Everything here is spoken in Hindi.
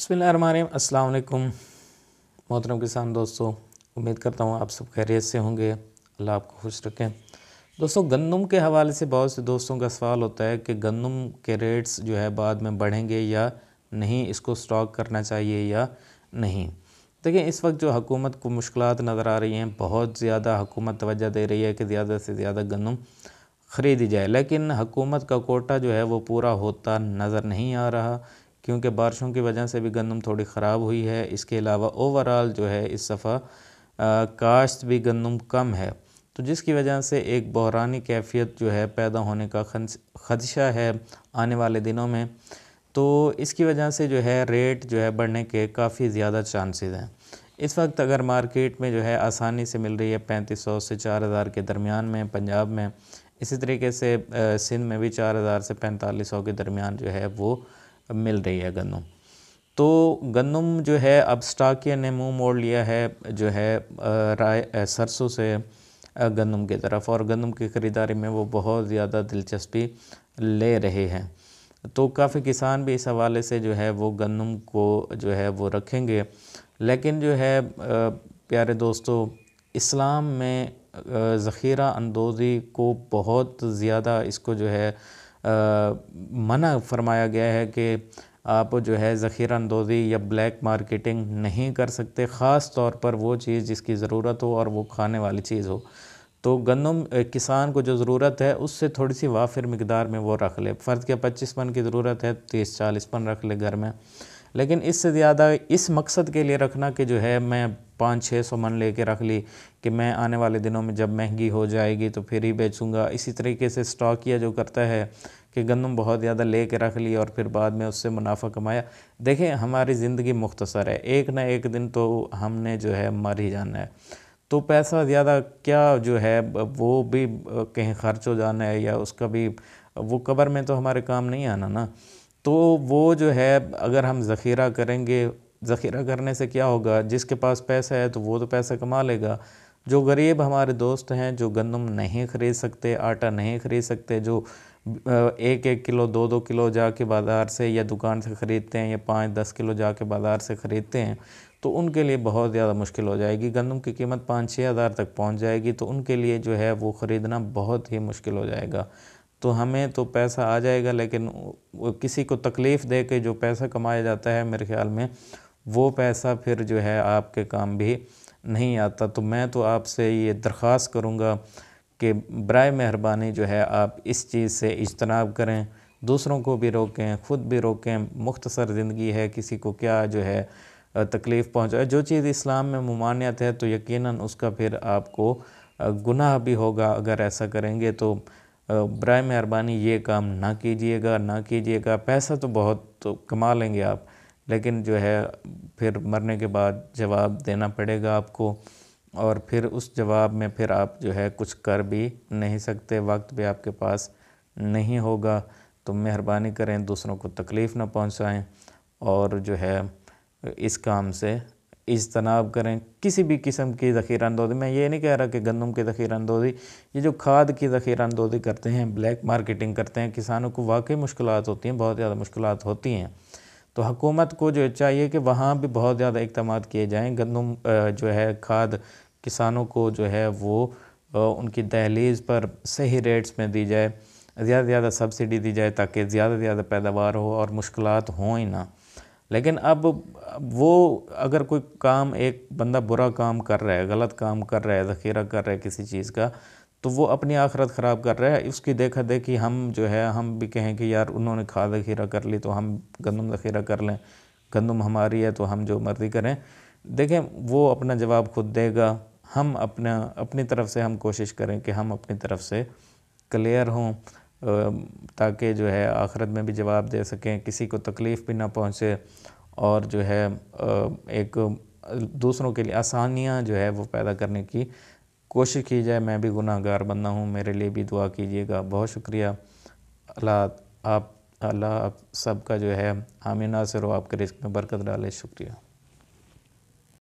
अस्सलाम वालेकुम मोहतरम किसान दोस्तों उम्मीद करता हूँ आप सब खैरियत से होंगे अल्लाह आपको खुश रखें दोस्तों गंदम के हवाले से बहुत से दोस्तों का सवाल होता है कि गंदम के रेट्स जो है बाद में बढ़ेंगे या नहीं इसको स्टॉक करना चाहिए या नहीं देखिए इस वक्त जो हकूमत को मुश्किल नज़र आ रही हैं बहुत ज़्यादा हुकूमत तोज्जह दे रही है कि ज़्यादा से ज़्यादा गंदम ख़रीदी जाए लेकिन हकूमत का कोटा जो है वो पूरा होता नज़र नहीं आ रहा क्योंकि बारिशों की वजह से भी गंदम थोड़ी ख़राब हुई है इसके अलावा ओवरऑल जो है इस दफ़ा काश्त भी गंदम कम है तो जिसकी वजह से एक बहरानी कैफियत जो है पैदा होने का खदशा है आने वाले दिनों में तो इसकी वजह से जो है रेट जो है बढ़ने के काफ़ी ज़्यादा चांसेस हैं इस वक्त अगर मार्केट में जो है आसानी से मिल रही है पैंतीस सौ से चार हज़ार के दरमियान में पंजाब में इसी तरीके से सिंध में भी चार हज़ार से पैंतालीस सौ के दरमियान जो है वो मिल रही है गंदम तो गंदम जो है अब स्टाकिया ने मुंह मोड़ लिया है जो है राय सरसों से गंदम की तरफ और गंदम की ख़रीदारी में वो बहुत ज़्यादा दिलचस्पी ले रहे हैं तो काफ़ी किसान भी इस हवाले से जो है वो गंदम को जो है वो रखेंगे लेकिन जो है प्यारे दोस्तों इस्लाम में ज़ख़ीरा अंदोज़ी को बहुत ज़्यादा इसको जो है मना फरमाया गया है कि आप जो है ज़ख़ीरा अंदोज़ी या ब्लैक मार्केटिंग नहीं कर सकते ख़ास तौर पर वो चीज़ जिसकी ज़रूरत हो और वो खाने वाली चीज़ हो तो गंदम किसान को जो ज़रूरत है उससे थोड़ी सी वाफिर मकदार में वो रख ले फ़र्द के पच्चीस पन की ज़रूरत है तीस चालीस पन रख ले घर में लेकिन इससे ज़्यादा इस मकसद के लिए रखना कि जो है मैं पाँच छः सौ मन लेके रख ली कि मैं आने वाले दिनों में जब महंगी हो जाएगी तो फिर ही बेचूंगा इसी तरीके से स्टॉक या जो करता है कि गंदम बहुत ज़्यादा ले कर रख ली और फिर बाद में उससे मुनाफा कमाया देखें हमारी ज़िंदगी मुख्तसर है एक ना एक दिन तो हमने जो है मर ही जाना है तो पैसा ज़्यादा क्या जो है वो भी कहीं खर्च हो जाना है या उसका भी वो कबर में तो हमारे काम नहीं आना ना तो वो जो है अगर हम ज़ख़ीरा करेंगे ज़ख़ीरा करने से क्या होगा जिसके पास पैसा है तो वो तो पैसा कमा लेगा जो गरीब हमारे दोस्त हैं जो गंदम नहीं ख़रीद सकते आटा नहीं ख़रीद सकते जो एक एक किलो दो दो किलो जाके बाज़ार से या दुकान से ख़रीदते हैं या पाँच दस किलो जाके बाज़ार से ख़रीदते हैं तो उनके लिए बहुत ज़्यादा मुश्किल हो जाएगी गंदम की कीमत पाँच छः हज़ार तक पहुँच जाएगी तो उनके लिए जो है वो ख़रीदना बहुत ही मुश्किल हो जाएगा तो हमें तो पैसा आ जाएगा लेकिन किसी को तकलीफ़ दे के जो पैसा कमाया जाता है मेरे ख्याल में वो पैसा फिर जो है आपके काम भी नहीं आता तो मैं तो आपसे ये दरख्वास्त करूँगा कि बर मेहरबानी जो है आप इस चीज़ से इजतनाब करें दूसरों को भी रोकें ख़ुद भी रोकें मुख्तसर ज़िंदगी है किसी को क्या जो है तकलीफ़ पहुँचाए जो चीज़ इस्लाम में ममानियत है तो यकीन उसका फिर आपको गुनाह भी होगा अगर ऐसा करेंगे तो बर मेहरबानी ये काम ना कीजिएगा ना कीजिएगा पैसा तो बहुत तो कमा लेंगे आप लेकिन जो है फिर मरने के बाद जवाब देना पड़ेगा आपको और फिर उस जवाब में फिर आप जो है कुछ कर भी नहीं सकते वक्त भी आपके पास नहीं होगा तो मेहरबानी करें दूसरों को तकलीफ़ ना पहुंचाएं और जो है इस काम से इजतनाब करें किसी भी किस्म की ज़ख़ीरा अंदोज़ी मैं ये नहीं कह रहा कि गंदम की ज़ख़ीरा अंदोज़ी ये जो खाद की ज़ख़ीरा अंदोज़ी करते हैं ब्लैक मार्केटिंग करते हैं किसानों को वाकई मुश्किल होती हैं बहुत ज़्यादा मुश्किल होती हैं तो हुकूमत को जो चाहिए कि वहाँ भी बहुत ज़्यादा इकदाम किए जाएँ गंदम जो है खाद किसानों को जो है वो उनकी दहलीज़ पर सही रेट्स में दी जाए ज़्यादा से ज़्यादा सब्सिडी दी जाए ताकि ज़्यादा से ज़्यादा पैदावार हो और मुश्किल हों ही ना लेकिन अब वो अगर कोई काम एक बंदा बुरा काम कर रहा है गलत काम कर रहा है जख़ीरा कर रहा है किसी चीज़ का तो वो अपनी आखरत ख़राब कर रहा है उसकी देखा देखी हम जो है हम भी कहें कि यार उन्होंने खाद ذख़ीरा कर ली तो हम गंदम ज़ख़ीरा कर लें गंदम हमारी है तो हम जो मर्ज़ी करें देखें वो अपना जवाब खुद देगा हम अपना अपनी तरफ से हम कोशिश करें कि हम अपनी तरफ से क्लियर हों ताकि जो है आख़रत में भी जवाब दे सकें किसी को तकलीफ़ भी ना पहुँचे और जो है एक दूसरों के लिए आसानियाँ जो है वो पैदा करने की कोशिश की जाए मैं भी गुनाहगार बंदा हूँ मेरे लिए भी दुआ कीजिएगा बहुत शुक्रिया अल्लाह आप अल्लाह आप सबका जो है आमीना से रो आपके रिस्क में बरकत डाले शुक्रिया